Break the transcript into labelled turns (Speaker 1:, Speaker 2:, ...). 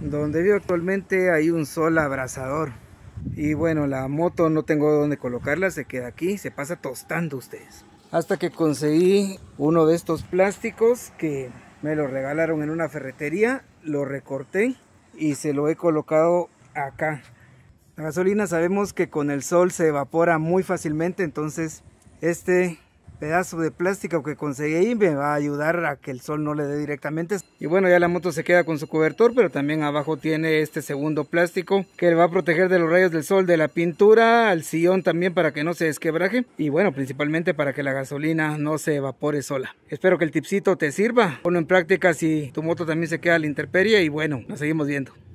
Speaker 1: Donde vivo actualmente hay un sol abrasador. Y bueno, la moto no tengo dónde colocarla, se queda aquí, se pasa tostando ustedes. Hasta que conseguí uno de estos plásticos que me lo regalaron en una ferretería, lo recorté y se lo he colocado acá. La gasolina sabemos que con el sol se evapora muy fácilmente, entonces este pedazo de plástico que conseguí y me va a ayudar a que el sol no le dé directamente. Y bueno, ya la moto se queda con su cobertor, pero también abajo tiene este segundo plástico que le va a proteger de los rayos del sol, de la pintura, al sillón también para que no se desquebraje y bueno, principalmente para que la gasolina no se evapore sola. Espero que el tipcito te sirva. Ponlo en práctica si tu moto también se queda a la intemperie y bueno, nos seguimos viendo.